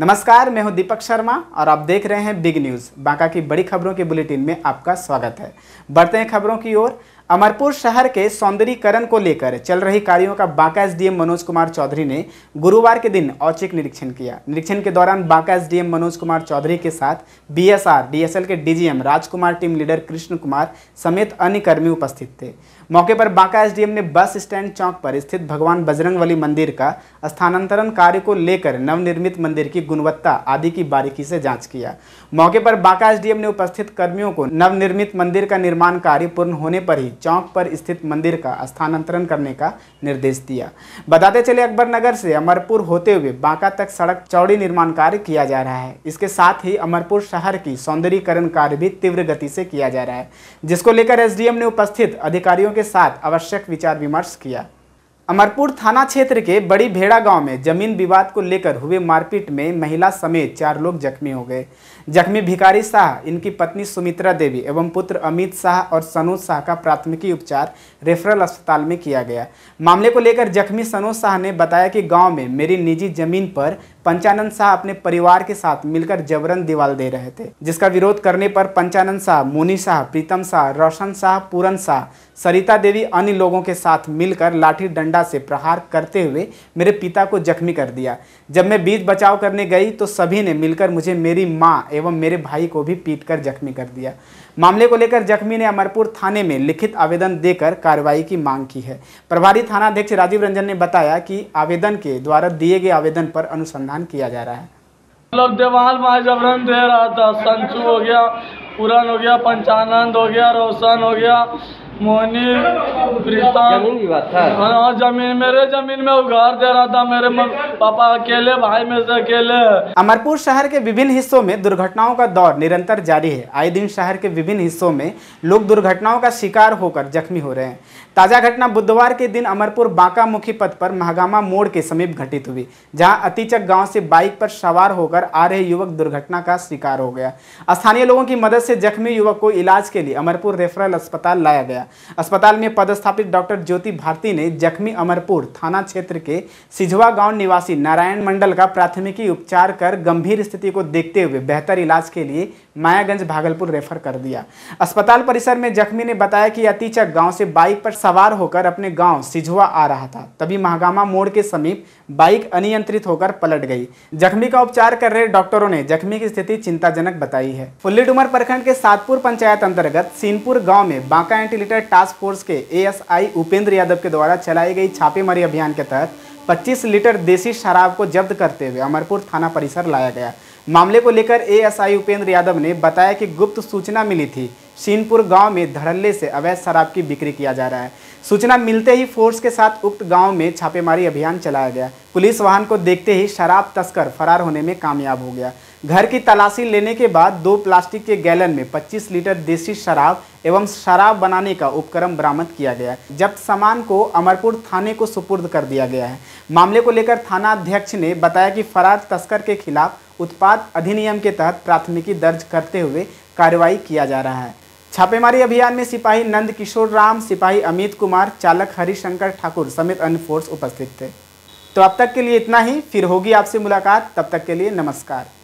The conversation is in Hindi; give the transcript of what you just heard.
नमस्कार मैं हूं दीपक शर्मा और आप देख रहे हैं बिग न्यूज़ बांका की बड़ी खबरों के बुलेटिन में आपका स्वागत है बढ़ते हैं खबरों की ओर अमरपुर शहर के सौंदर्यीकरण को लेकर चल रही कार्यों का बांका एसडीएम मनोज कुमार चौधरी ने गुरुवार के दिन औचक निरीक्षण किया निरीक्षण के दौरान बांका एसडीएम मनोज कुमार चौधरी के साथ बीएसआर डीएसएल के DGM Rajkumar team leader Krishna Kumar समेत अन्य कर्मी उपस्थित थे मौके पर बांका एस ने बस स्टैंड चौक पर स्थित भगवान बजरंग मंदिर का स्थानांतरण कार्य को लेकर नवनिर्मित मंदिर की गुणवत्ता आदि की बारीकी से जाँच किया मौके पर बांका एस ने उपस्थित कर्मियों को नवनिर्मित मंदिर का निर्माण कार्य पूर्ण होने पर ही चौक पर स्थित मंदिर का स्थानांतरण करने का निर्देश दिया बताते चले अकबर नगर से अमरपुर होते हुए बांका तक सड़क चौड़ी निर्माण कार्य किया जा रहा है इसके साथ ही अमरपुर शहर की सौंदर्यीकरण कार्य भी तीव्र गति से किया जा रहा है जिसको लेकर एस ने उपस्थित अधिकारियों के साथ आवश्यक विचार विमर्श किया अमरपुर थाना क्षेत्र के बड़ी भेड़ा गांव में जमीन विवाद को लेकर हुए मारपीट में महिला समेत चार लोग जख्मी हो गए जख्मी भिकारी शाह इनकी पत्नी सुमित्रा देवी एवं पुत्र अमित शाह और सनोज शाह का प्राथमिकी उपचार रेफरल अस्पताल में किया गया मामले को लेकर जख्मी सनोज शाह ने बताया कि गांव में मेरी निजी जमीन पर पंचानंद शाह अपने परिवार के साथ मिलकर जबरन दीवाल दे रहे थे जिसका विरोध करने पर पंचानंद शाह मुनि शाह प्रीतम शाह रोशन शाह पूरन शाह सरिता देवी अन्य लोगों के साथ मिलकर लाठी डंडा से प्रहार करते हुए मेरे पिता को जख्मी कर दिया जब मैं बीच बचाव करने गई तो सभी ने मिलकर मुझे मेरी माँ एवं मेरे भाई को भी पीट कर जख्मी कर दिया मामले को लेकर जख्मी ने अमरपुर थाने में लिखित आवेदन देकर कार्रवाई की मांग की है प्रभारी थानाध्यक्ष राजीव रंजन ने बताया कि आवेदन के द्वारा दिए गए आवेदन पर अनुसंधान किया जा रहा है मतलब देवाल माँ जबरन दे रहा था संचू हो गया पूरन हो गया पंचानंद हो गया रोशन हो गया मोहनी प्रीतम जमीन था हाँ, हाँ जमीन मेरे जमीन में उघार दे रहा था मेरे पापा अकेले भाई में से अकेले अमरपुर शहर के विभिन्न हिस्सों में दुर्घटनाओं का दौर निरंतर जारी है आए दिन शहर के विभिन्न हिस्सों में लोग दुर्घटनाओं का शिकार होकर जख्मी हो रहे हैं ताज़ा घटना बुधवार के दिन अमरपुर बांका मुखी पथ पर महागामा मोड़ के समीप घटित हुई जहां अतिचक गांव से बाइक पर सवार होकर आ रहे युवक दुर्घटना का शिकार हो गया स्थानीय लोगों की मदद से जख्मी युवक को इलाज के लिए अमरपुर रेफरल अस्पताल लाया गया अस्पताल में पदस्थापित डॉक्टर ज्योति भारती ने जख्मी अमरपुर थाना क्षेत्र के सिझवा गांव निवासी नारायण मंडल का प्राथमिकी उपचार कर गंभीर स्थिति को देखते हुए बेहतर इलाज के लिए मायागंज भागलपुर रेफर कर दिया अस्पताल परिसर में जख्मी ने बताया कि अतीचक गांव से बाइक पर सवार होकर अपने गांव सिझुआ आ रहा था तभी महागामा मोड़ के समीप बाइक अनियंत्रित होकर पलट गई जख्मी का उपचार कर रहे डॉक्टरों ने जख्मी की स्थिति चिंताजनक बताई है फुल्ली डुमर प्रखंड के सातपुर पंचायत अंतर्गत सीनपुर गाँव में बांका एंटीलिटर टास्क फोर्स के ए उपेंद्र यादव के द्वारा चलाई गई छापेमारी अभियान के तहत 25 लीटर देसी शराब को जब्त करते हुए अमरपुर थाना परिसर लाया गया मामले को लेकर एएसआई उपेंद्र यादव ने बताया कि गुप्त सूचना मिली थी सीनपुर गांव में धड़ल्ले से अवैध शराब की बिक्री किया जा रहा है सूचना मिलते ही फोर्स के साथ उक्त गांव में छापेमारी अभियान चलाया गया पुलिस वाहन को देखते ही शराब तस्कर फरार होने में कामयाब हो गया घर की तलाशी लेने के बाद दो प्लास्टिक के गैलन में 25 लीटर देसी शराब एवं शराब बनाने का उपक्रम बरामद किया गया है जब्त सामान को अमरपुर थाने को सुपुर्द कर दिया गया है मामले को लेकर थाना अध्यक्ष ने बताया कि फरार तस्कर के खिलाफ उत्पाद अधिनियम के तहत प्राथमिकी दर्ज करते हुए कार्रवाई किया जा रहा है छापेमारी अभियान में सिपाही नंद किशोर राम सिपाही अमित कुमार चालक हरिशंकर ठाकुर समेत अन्य फोर्स उपस्थित थे तो अब तक के लिए इतना ही फिर होगी आपसे मुलाकात तब तक के लिए नमस्कार